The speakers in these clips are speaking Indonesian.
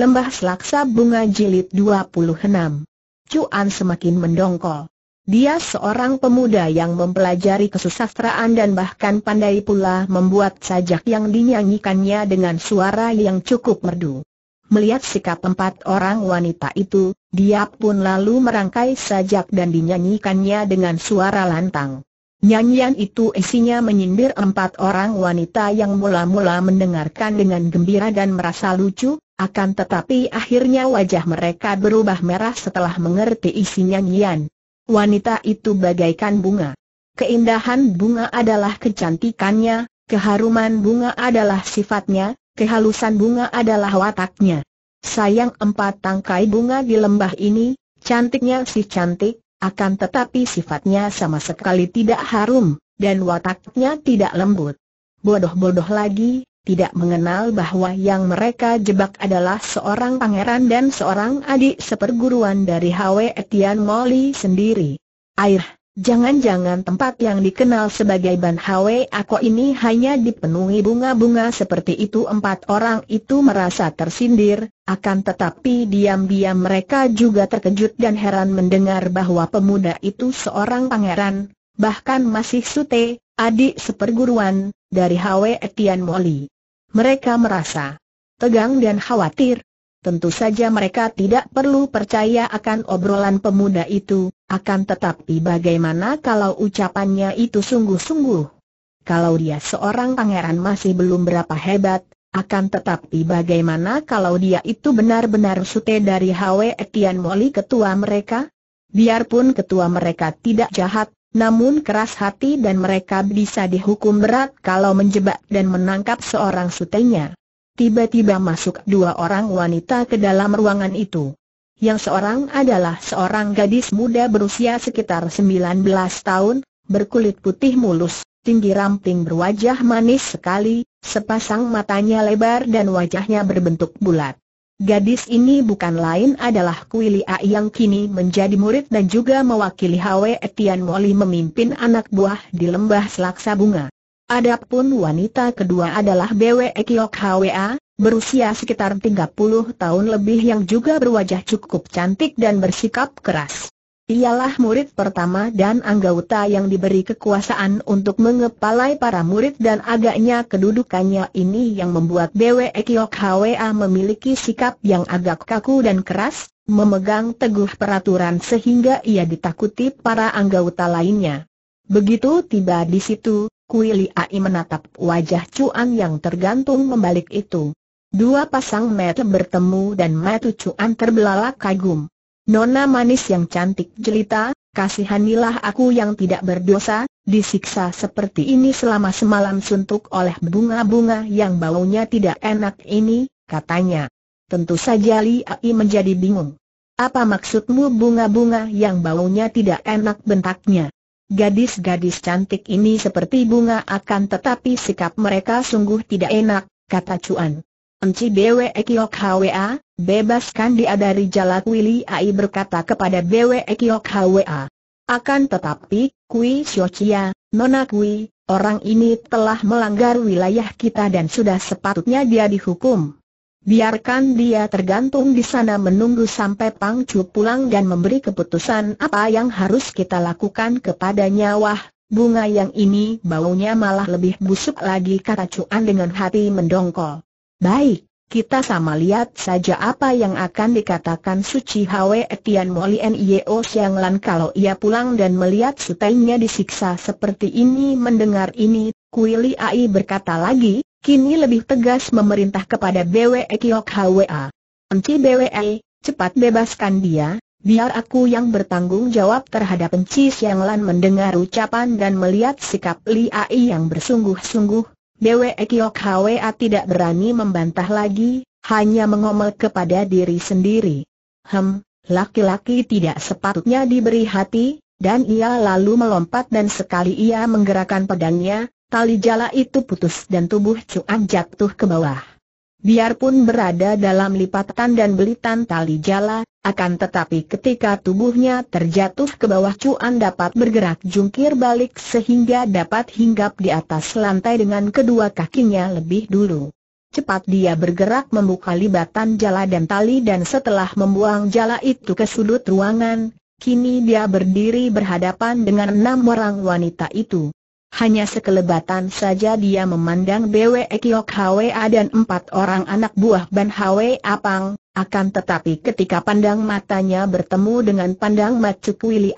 Lembah Selaksa Bunga Jilid 26 Cuan semakin mendongkol. Dia seorang pemuda yang mempelajari kesusastraan dan bahkan pandai pula membuat sajak yang dinyanyikannya dengan suara yang cukup merdu. Melihat sikap empat orang wanita itu, dia pun lalu merangkai sajak dan dinyanyikannya dengan suara lantang. Nyanyian itu isinya menyindir empat orang wanita yang mula-mula mendengarkan dengan gembira dan merasa lucu, akan tetapi akhirnya wajah mereka berubah merah setelah mengerti isi nyanyian. Wanita itu bagaikan bunga. Keindahan bunga adalah kecantikannya, keharuman bunga adalah sifatnya, kehalusan bunga adalah wataknya. Sayang empat tangkai bunga di lembah ini, cantiknya si cantik, akan tetapi sifatnya sama sekali tidak harum, dan wataknya tidak lembut. Bodoh-bodoh lagi, tidak mengenal bahwa yang mereka jebak adalah seorang pangeran dan seorang adik seperguruan dari Hwe Etian Moli sendiri. Air, jangan-jangan tempat yang dikenal sebagai Ban Hwe Ako ini hanya dipenuhi bunga-bunga seperti itu empat orang itu merasa tersindir, akan tetapi diam-diam mereka juga terkejut dan heran mendengar bahwa pemuda itu seorang pangeran, bahkan masih sute, adik seperguruan, dari Hwe Etian Moli. Mereka merasa tegang dan khawatir. Tentu saja mereka tidak perlu percaya akan obrolan pemuda itu, akan tetapi bagaimana kalau ucapannya itu sungguh-sungguh? Kalau dia seorang pangeran masih belum berapa hebat, akan tetapi bagaimana kalau dia itu benar-benar sute dari Hwe Etian Moli ketua mereka? Biarpun ketua mereka tidak jahat, namun keras hati dan mereka bisa dihukum berat kalau menjebak dan menangkap seorang sutenya. Tiba-tiba masuk dua orang wanita ke dalam ruangan itu. Yang seorang adalah seorang gadis muda berusia sekitar 19 tahun, berkulit putih mulus, tinggi ramping berwajah manis sekali, sepasang matanya lebar dan wajahnya berbentuk bulat. Gadis ini bukan lain adalah Kui A yang kini menjadi murid dan juga mewakili Hwe Etian Moli memimpin anak buah di lembah selaksa bunga. Adapun wanita kedua adalah Bwe Kiok Hwa, berusia sekitar 30 tahun lebih yang juga berwajah cukup cantik dan bersikap keras. Ialah murid pertama dan anggota yang diberi kekuasaan untuk mengepalai para murid dan agaknya kedudukannya ini yang membuat Bwe Kiok Hwa memiliki sikap yang agak kaku dan keras, memegang teguh peraturan sehingga ia ditakuti para anggota lainnya. Begitu tiba di situ, Kui Ai menatap wajah Cuan yang tergantung membalik itu. Dua pasang mata bertemu dan mata Cuan terbelalak kagum. Nona manis yang cantik jelita, kasihanilah aku yang tidak berdosa, disiksa seperti ini selama semalam suntuk oleh bunga-bunga yang baunya tidak enak ini, katanya. Tentu saja Li Ai menjadi bingung. Apa maksudmu bunga-bunga yang baunya tidak enak bentaknya? Gadis-gadis cantik ini seperti bunga akan tetapi sikap mereka sungguh tidak enak, kata Cuan. Enci BWE Kiyok Hwa, Bebaskan dia dari jalan Willy Ai berkata kepada Bwe Kiok Hwa. Akan tetapi, Kui Xiochia, Nona Kui, orang ini telah melanggar wilayah kita dan sudah sepatutnya dia dihukum. Biarkan dia tergantung di sana menunggu sampai Pang Chu pulang dan memberi keputusan apa yang harus kita lakukan kepada Wah, bunga yang ini baunya malah lebih busuk lagi kata Chuan dengan hati mendongkol. Baik, kita sama lihat saja apa yang akan dikatakan Suci Hwe Etian moli Yeo Siang Lan kalau ia pulang dan melihat sutainya disiksa seperti ini mendengar ini, Kui Li Ai berkata lagi, kini lebih tegas memerintah kepada BWE Kiok Hwa. Enci BWE, e, cepat bebaskan dia, biar aku yang bertanggung jawab terhadap Enci Siang Lan mendengar ucapan dan melihat sikap Li Ai yang bersungguh-sungguh, Dewe Ekiok Hwa tidak berani membantah lagi, hanya mengomel kepada diri sendiri. Hem, laki-laki tidak sepatutnya diberi hati, dan ia lalu melompat dan sekali ia menggerakkan pedangnya, tali jala itu putus dan tubuh Cuan jatuh ke bawah. Biarpun berada dalam lipatan dan belitan tali jala, akan tetapi ketika tubuhnya terjatuh ke bawah Cuan dapat bergerak jungkir balik sehingga dapat hinggap di atas lantai dengan kedua kakinya lebih dulu. Cepat dia bergerak membuka libatan jala dan tali dan setelah membuang jala itu ke sudut ruangan, kini dia berdiri berhadapan dengan enam orang wanita itu. Hanya sekelebatan saja dia memandang Bwe Kiok Hwa dan empat orang anak buah Ban Hwa Apang, akan tetapi ketika pandang matanya bertemu dengan pandang Macu Pui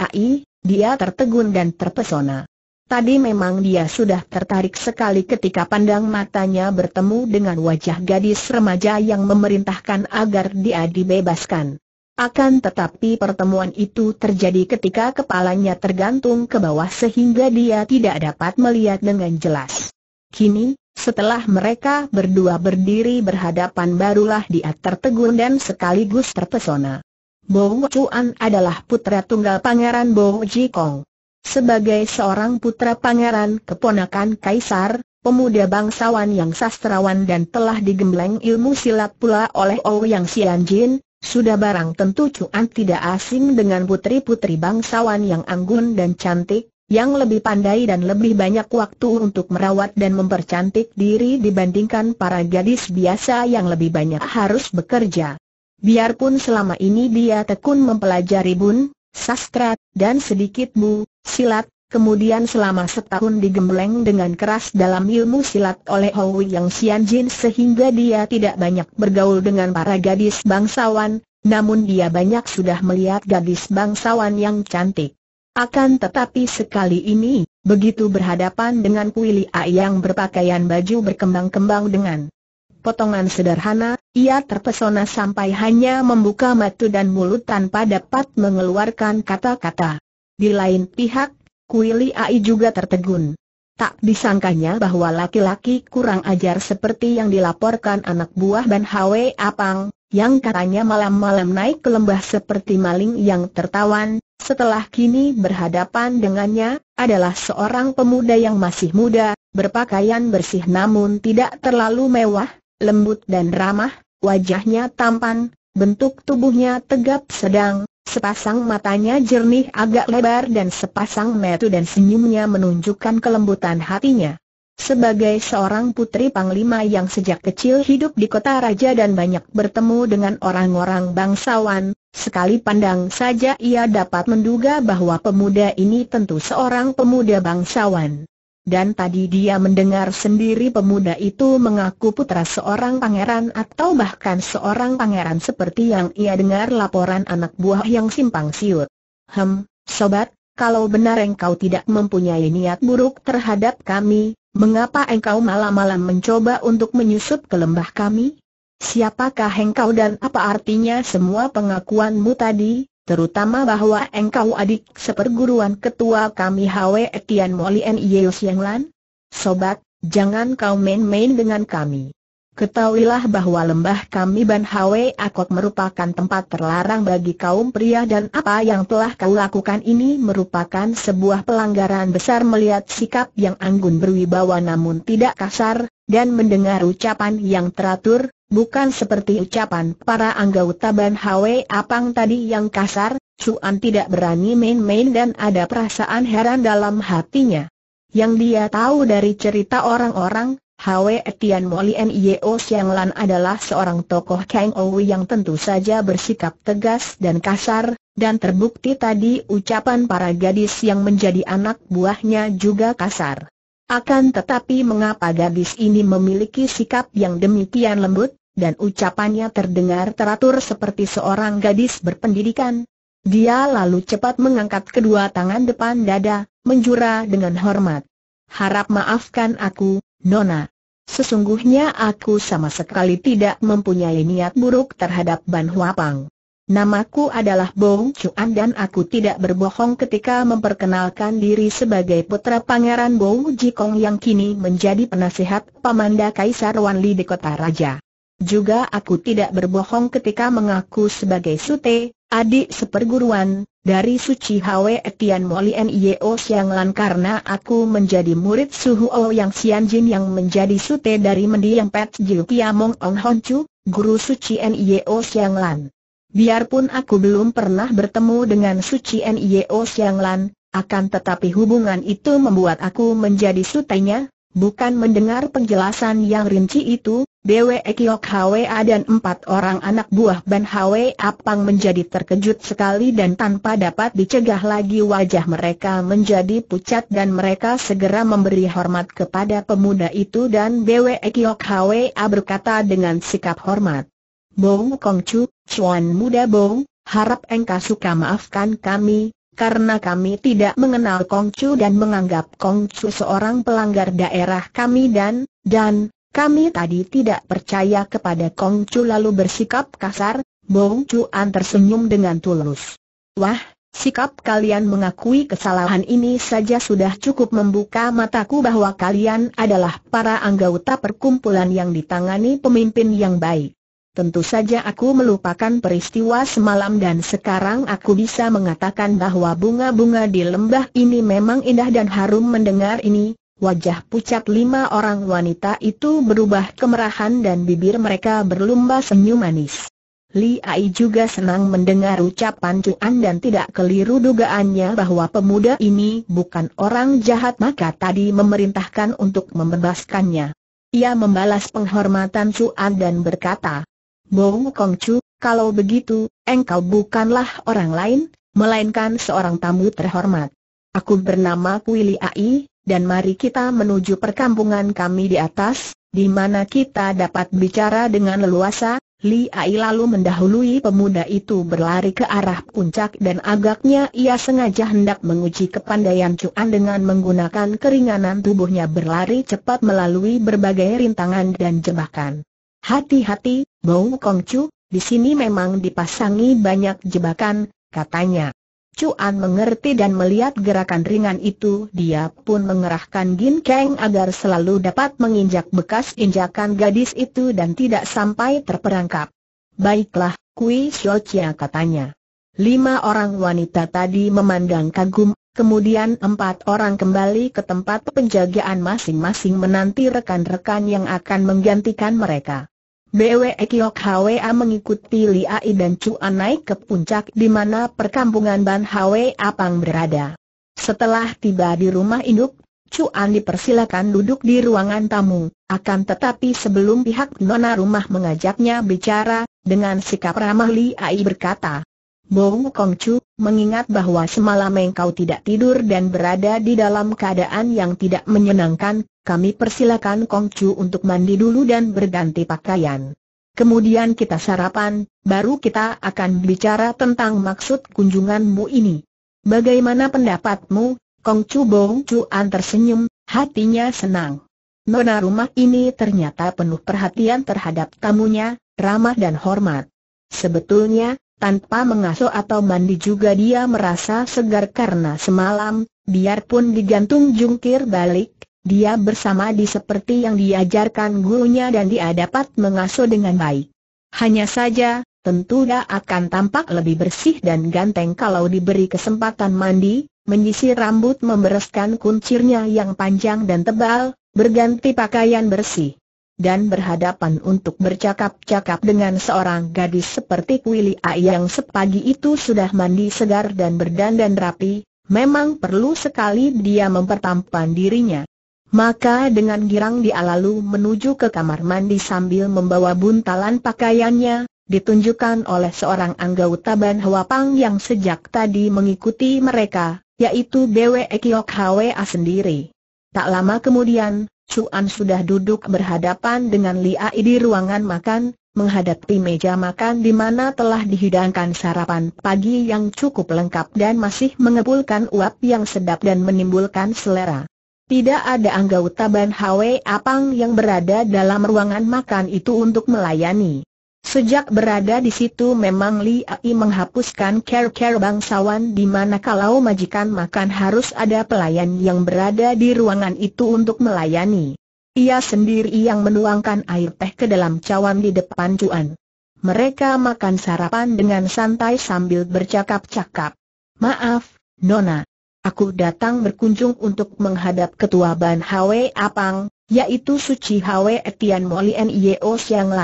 dia tertegun dan terpesona. Tadi memang dia sudah tertarik sekali ketika pandang matanya bertemu dengan wajah gadis remaja yang memerintahkan agar dia dibebaskan. Akan tetapi pertemuan itu terjadi ketika kepalanya tergantung ke bawah sehingga dia tidak dapat melihat dengan jelas. Kini, setelah mereka berdua berdiri berhadapan barulah dia tertegun dan sekaligus terpesona. Bo Chuan adalah putra tunggal Pangeran Bo Jikong. Sebagai seorang putra pangeran keponakan kaisar, pemuda bangsawan yang sastrawan dan telah digembleng ilmu silat pula oleh Ouyang Yang Xianjin, sudah barang tentu Cuan tidak asing dengan putri-putri bangsawan yang anggun dan cantik, yang lebih pandai dan lebih banyak waktu untuk merawat dan mempercantik diri dibandingkan para gadis biasa yang lebih banyak harus bekerja. Biarpun selama ini dia tekun mempelajari bun, sastra, dan sedikit bu, silat, Kemudian selama setahun digembleng dengan keras dalam ilmu silat oleh Hou Yang Jin sehingga dia tidak banyak bergaul dengan para gadis bangsawan, namun dia banyak sudah melihat gadis bangsawan yang cantik. Akan tetapi sekali ini, begitu berhadapan dengan Li A yang berpakaian baju berkembang-kembang dengan potongan sederhana, ia terpesona sampai hanya membuka mata dan mulut tanpa dapat mengeluarkan kata-kata. Di lain pihak, Kuili Ai juga tertegun. Tak disangkanya bahwa laki-laki kurang ajar seperti yang dilaporkan anak buah Ban Hwe Apang, yang katanya malam-malam naik ke lembah seperti maling yang tertawan, setelah kini berhadapan dengannya, adalah seorang pemuda yang masih muda, berpakaian bersih namun tidak terlalu mewah, lembut dan ramah, wajahnya tampan, bentuk tubuhnya tegap sedang, Sepasang matanya jernih agak lebar dan sepasang metu dan senyumnya menunjukkan kelembutan hatinya. Sebagai seorang putri panglima yang sejak kecil hidup di kota raja dan banyak bertemu dengan orang-orang bangsawan, sekali pandang saja ia dapat menduga bahwa pemuda ini tentu seorang pemuda bangsawan. Dan tadi dia mendengar sendiri pemuda itu mengaku putra seorang pangeran atau bahkan seorang pangeran seperti yang ia dengar laporan anak buah yang simpang siur. Hem, sobat, kalau benar engkau tidak mempunyai niat buruk terhadap kami, mengapa engkau malam-malam mencoba untuk menyusup ke lembah kami? Siapakah engkau dan apa artinya semua pengakuanmu tadi? terutama bahwa engkau adik seperguruan ketua kami Hwe Moli N. Yeo Siang Lan? Sobat, jangan kau main-main dengan kami. Ketahuilah bahwa lembah kami Ban Hwe akut merupakan tempat terlarang bagi kaum pria dan apa yang telah kau lakukan ini merupakan sebuah pelanggaran besar melihat sikap yang anggun berwibawa namun tidak kasar, dan mendengar ucapan yang teratur, Bukan seperti ucapan para anggota Ban Hwe Apang tadi yang kasar, Chuan tidak berani main-main dan ada perasaan heran dalam hatinya. Yang dia tahu dari cerita orang-orang, Hwe Etian Molien Yeo Siang Lan adalah seorang tokoh Kang Ou yang tentu saja bersikap tegas dan kasar, dan terbukti tadi ucapan para gadis yang menjadi anak buahnya juga kasar. Akan tetapi mengapa gadis ini memiliki sikap yang demikian lembut? dan ucapannya terdengar teratur seperti seorang gadis berpendidikan. Dia lalu cepat mengangkat kedua tangan depan dada, menjura dengan hormat. Harap maafkan aku, Nona. Sesungguhnya aku sama sekali tidak mempunyai niat buruk terhadap Ban Huapang. Namaku adalah Bong Chuan dan aku tidak berbohong ketika memperkenalkan diri sebagai putra Pangeran Bong Jikong yang kini menjadi penasehat Pamanda Kaisar Wanli di Kota Raja. Juga aku tidak berbohong ketika mengaku sebagai Sute, adik seperguruan, dari Suci Hwe Etian moli nio Siang Lan karena aku menjadi murid Suhu O Yang Sian Jin yang menjadi Sute dari mendiang Pet Jiu Piamong Ong Hon Chu, guru Suci nio Siang Lan. Biarpun aku belum pernah bertemu dengan Suci nio Siang Lan, akan tetapi hubungan itu membuat aku menjadi sutenya, Bukan mendengar penjelasan yang rinci itu, Dewe Ekiok Hwa dan empat orang anak buah Ban Hwa Apang menjadi terkejut sekali dan tanpa dapat dicegah lagi wajah mereka menjadi pucat dan mereka segera memberi hormat kepada pemuda itu dan Dewe Ekiok Hwa berkata dengan sikap hormat. Bong Kong Chu, Chuan muda Bong, harap engkau suka maafkan kami, karena kami tidak mengenal Kongcu dan menganggap Kongcu seorang pelanggar daerah kami dan, dan, kami tadi tidak percaya kepada Kongcu lalu bersikap kasar, Bong An tersenyum dengan tulus. Wah, Sikap kalian mengakui kesalahan ini saja sudah cukup membuka mataku bahwa kalian adalah para anggota perkumpulan yang ditangani pemimpin yang baik. Tentu saja aku melupakan peristiwa semalam dan sekarang aku bisa mengatakan bahwa bunga-bunga di lembah ini memang indah dan harum mendengar ini. Wajah pucat lima orang wanita itu berubah kemerahan dan bibir mereka berlumba senyum manis. Li Ai juga senang mendengar ucapan Cuan dan tidak keliru dugaannya bahwa pemuda ini bukan orang jahat maka tadi memerintahkan untuk membebaskannya. Ia membalas penghormatan Cuan dan berkata, Bong Kongcu, kalau begitu, engkau bukanlah orang lain, melainkan seorang tamu terhormat. Aku bernama Kuili Ai, dan mari kita menuju perkampungan kami di atas, di mana kita dapat bicara dengan leluasa. Li Ai lalu mendahului pemuda itu berlari ke arah puncak dan agaknya ia sengaja hendak menguji kepandaian Cuan dengan menggunakan keringanan tubuhnya berlari cepat melalui berbagai rintangan dan jebakan. Hati-hati, bau Kongcu, di sini memang dipasangi banyak jebakan, katanya. Cuan mengerti dan melihat gerakan ringan itu dia pun mengerahkan Gin Kang agar selalu dapat menginjak bekas injakan gadis itu dan tidak sampai terperangkap. Baiklah, Kui Chia katanya. Lima orang wanita tadi memandang kagum, kemudian empat orang kembali ke tempat penjagaan masing-masing menanti rekan-rekan yang akan menggantikan mereka. Bwe Kiok Hwa mengikuti Liai dan Chuan naik ke puncak di mana perkampungan Ban Hwa Apang berada. Setelah tiba di rumah induk, Cuan dipersilakan duduk di ruangan tamu, akan tetapi sebelum pihak nona rumah mengajaknya bicara, dengan sikap ramah Li Ai berkata, Bong Chu mengingat bahwa semalam engkau tidak tidur dan berada di dalam keadaan yang tidak menyenangkan, kami persilakan Kong Chu untuk mandi dulu dan berganti pakaian. Kemudian kita sarapan, baru kita akan bicara tentang maksud kunjunganmu ini. Bagaimana pendapatmu, Kong Chu? Bong Cuan tersenyum, hatinya senang. Nona rumah ini ternyata penuh perhatian terhadap tamunya, ramah dan hormat. Sebetulnya, tanpa mengasuh atau mandi juga dia merasa segar karena semalam, biarpun digantung jungkir balik, dia bersama di seperti yang diajarkan gurunya dan dia dapat mengasuh dengan baik. Hanya saja, tentu dia akan tampak lebih bersih dan ganteng kalau diberi kesempatan mandi, menyisir rambut membereskan kuncirnya yang panjang dan tebal, berganti pakaian bersih dan berhadapan untuk bercakap-cakap dengan seorang gadis seperti Kuili A yang sepagi itu sudah mandi segar dan berdandan rapi, memang perlu sekali dia mempertampan dirinya. Maka dengan girang dia lalu menuju ke kamar mandi sambil membawa buntalan pakaiannya, ditunjukkan oleh seorang anggota Ban Hwapang yang sejak tadi mengikuti mereka, yaitu Bwe Kiok Hwa sendiri. Tak lama kemudian, Cuan sudah duduk berhadapan dengan Li Ai di ruangan makan, menghadapi meja makan di mana telah dihidangkan sarapan pagi yang cukup lengkap dan masih mengepulkan uap yang sedap dan menimbulkan selera. Tidak ada anggota Ban Hwe Apang yang berada dalam ruangan makan itu untuk melayani. Sejak berada di situ memang Li Ai menghapuskan care-care bangsawan di mana kalau majikan makan harus ada pelayan yang berada di ruangan itu untuk melayani. Ia sendiri yang menuangkan air teh ke dalam cawan di depan cuan. Mereka makan sarapan dengan santai sambil bercakap-cakap. Maaf, Nona. Aku datang berkunjung untuk menghadap ketua Ban Hwe Apang, yaitu Suci Hwe Etian Molly Nio Siang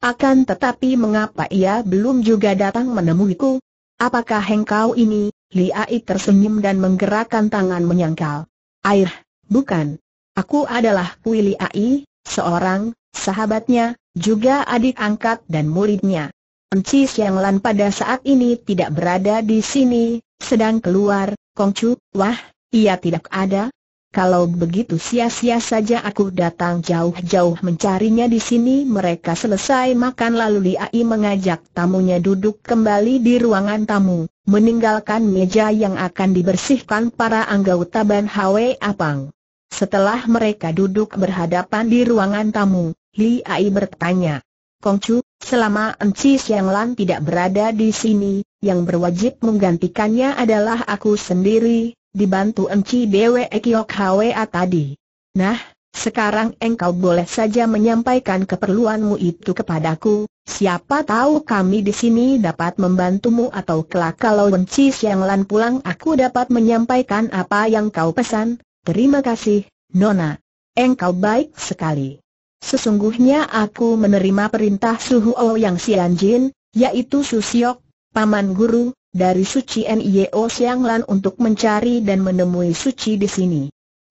akan tetapi mengapa ia belum juga datang menemuiku? Apakah engkau ini? Li Ai tersenyum dan menggerakkan tangan menyangkal. Air, bukan. Aku adalah Kui Ai, seorang sahabatnya, juga adik angkat dan muridnya. Enci Yang Lan pada saat ini tidak berada di sini, sedang keluar, Kongcu, wah, ia tidak ada, kalau begitu sia-sia saja aku datang jauh-jauh mencarinya di sini Mereka selesai makan lalu Liai mengajak tamunya duduk kembali di ruangan tamu Meninggalkan meja yang akan dibersihkan para anggota Ban Hwe Apang Setelah mereka duduk berhadapan di ruangan tamu, Liai bertanya Kongcu, selama Enci Siang Lan tidak berada di sini, yang berwajib menggantikannya adalah aku sendiri, dibantu Enci Bwe Kiok Hwa tadi. Nah, sekarang engkau boleh saja menyampaikan keperluanmu itu kepadaku, siapa tahu kami di sini dapat membantumu atau kelak kalau Enci Siang Lan pulang aku dapat menyampaikan apa yang kau pesan, terima kasih, Nona. Engkau baik sekali. Sesungguhnya aku menerima perintah Suhu O yang Sianjin, yaitu Susiok, Paman Guru, dari Suci Nio Sianglan untuk mencari dan menemui Suci di sini.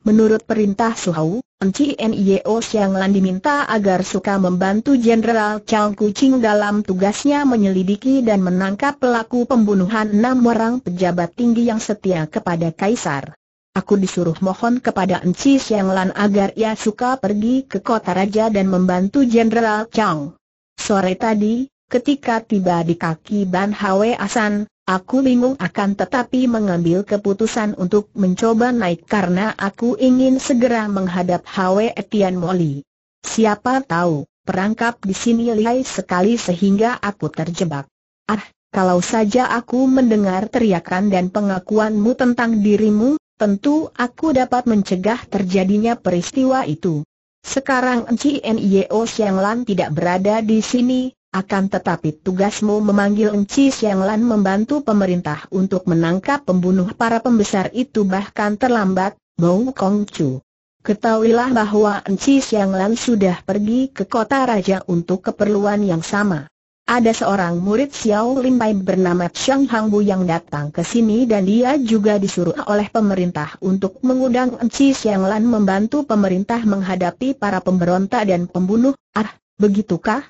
Menurut perintah Suhau, Enci Nio Sianglan diminta agar suka membantu Jenderal Chang Kucing dalam tugasnya menyelidiki dan menangkap pelaku pembunuhan enam orang pejabat tinggi yang setia kepada Kaisar. Aku disuruh mohon kepada Enci Sianglan agar ia suka pergi ke kota raja dan membantu Jenderal Chang. Sore tadi, Ketika tiba di kaki Ban Hwe Asan, Aku bingung akan tetapi mengambil keputusan untuk mencoba naik karena aku ingin segera menghadap Hwe Etian Moli. Siapa tahu, perangkap di sini lihai sekali sehingga aku terjebak. Ah, kalau saja aku mendengar teriakan dan pengakuanmu tentang dirimu, tentu aku dapat mencegah terjadinya peristiwa itu. Sekarang Enci Yeo Siang Lan tidak berada di sini, akan tetapi tugasmu memanggil Enci Siang Lan membantu pemerintah untuk menangkap pembunuh para pembesar itu bahkan terlambat, Bong Kong Chu. Ketahuilah bahwa Enci Siang Lan sudah pergi ke kota raja untuk keperluan yang sama. Ada seorang murid Xiao Limpai bernama Chang Hangbu yang datang ke sini dan dia juga disuruh oleh pemerintah untuk mengundang Enci Siang Lan membantu pemerintah menghadapi para pemberontak dan pembunuh. Ah, begitukah?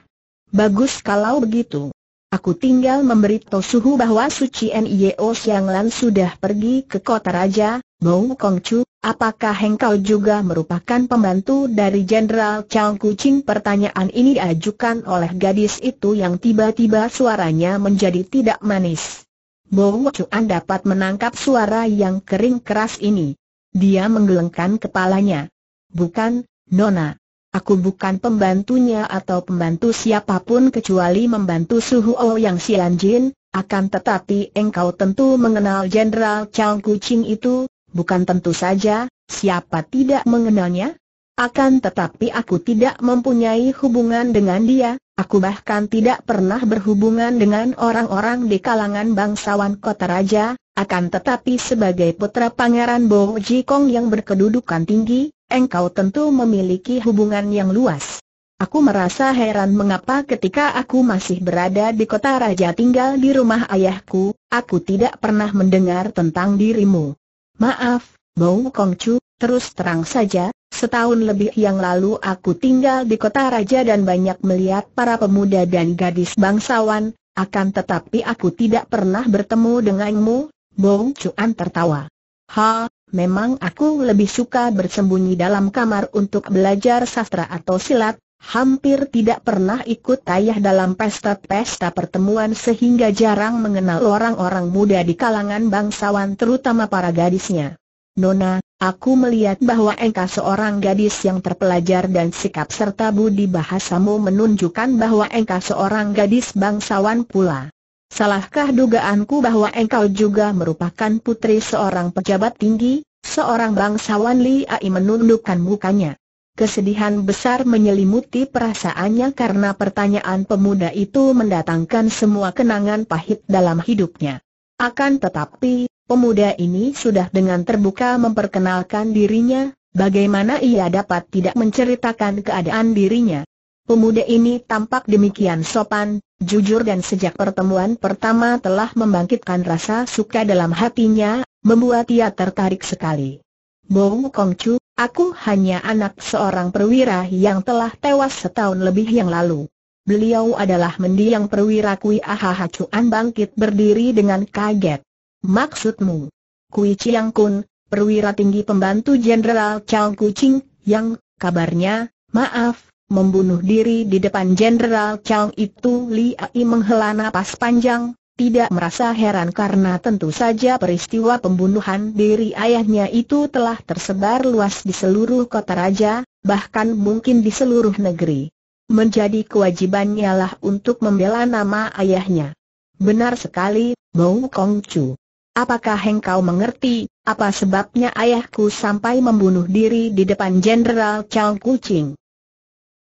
Bagus kalau begitu. Aku tinggal memberitahu suhu bahwa Suci Nio Xianglan sudah pergi ke kota raja, Bong Kongcu, apakah hengkau juga merupakan pembantu dari Jenderal Chang Kucing? Pertanyaan ini diajukan oleh gadis itu yang tiba-tiba suaranya menjadi tidak manis. Bong Chuan dapat menangkap suara yang kering keras ini. Dia menggelengkan kepalanya. Bukan, Nona, Aku bukan pembantunya atau pembantu siapapun kecuali membantu Suhu O oh yang si Jin, akan tetapi engkau tentu mengenal Jenderal Chao Kucing itu, bukan tentu saja, siapa tidak mengenalnya? Akan tetapi aku tidak mempunyai hubungan dengan dia, Aku bahkan tidak pernah berhubungan dengan orang-orang di kalangan bangsawan kota raja, akan tetapi sebagai putra pangeran Bo Jikong yang berkedudukan tinggi, engkau tentu memiliki hubungan yang luas. Aku merasa heran mengapa ketika aku masih berada di kota raja tinggal di rumah ayahku, aku tidak pernah mendengar tentang dirimu. Maaf, Bo Kongcu, terus terang saja, Setahun lebih yang lalu aku tinggal di kota raja dan banyak melihat para pemuda dan gadis bangsawan, akan tetapi aku tidak pernah bertemu denganmu, Bong Chuan tertawa. Ha, memang aku lebih suka bersembunyi dalam kamar untuk belajar sastra atau silat, hampir tidak pernah ikut ayah dalam pesta-pesta pertemuan sehingga jarang mengenal orang-orang muda di kalangan bangsawan terutama para gadisnya. Nona, Aku melihat bahwa engkau seorang gadis yang terpelajar dan sikap serta budi bahasamu menunjukkan bahwa engkau seorang gadis bangsawan pula. Salahkah dugaanku bahwa engkau juga merupakan putri seorang pejabat tinggi? Seorang bangsawan Li Ai menundukkan mukanya. Kesedihan besar menyelimuti perasaannya karena pertanyaan pemuda itu mendatangkan semua kenangan pahit dalam hidupnya. Akan tetapi, Pemuda ini sudah dengan terbuka memperkenalkan dirinya, bagaimana ia dapat tidak menceritakan keadaan dirinya. Pemuda ini tampak demikian sopan, jujur dan sejak pertemuan pertama telah membangkitkan rasa suka dalam hatinya, membuat ia tertarik sekali. Bong Kongcu, aku hanya anak seorang perwira yang telah tewas setahun lebih yang lalu. Beliau adalah mendiang perwira Kui Ahaha Cuan bangkit berdiri dengan kaget. Maksudmu? Kui Chiang Kun, perwira tinggi pembantu Jenderal Chao Kucing, yang, kabarnya, maaf, membunuh diri di depan Jenderal Chao itu Li Ai menghela napas panjang, tidak merasa heran karena tentu saja peristiwa pembunuhan diri ayahnya itu telah tersebar luas di seluruh kota raja, bahkan mungkin di seluruh negeri. Menjadi kewajibannya lah untuk membela nama ayahnya. Benar sekali, Bong Kong Chu apakah engkau mengerti, apa sebabnya ayahku sampai membunuh diri di depan Jenderal Chang Kucing?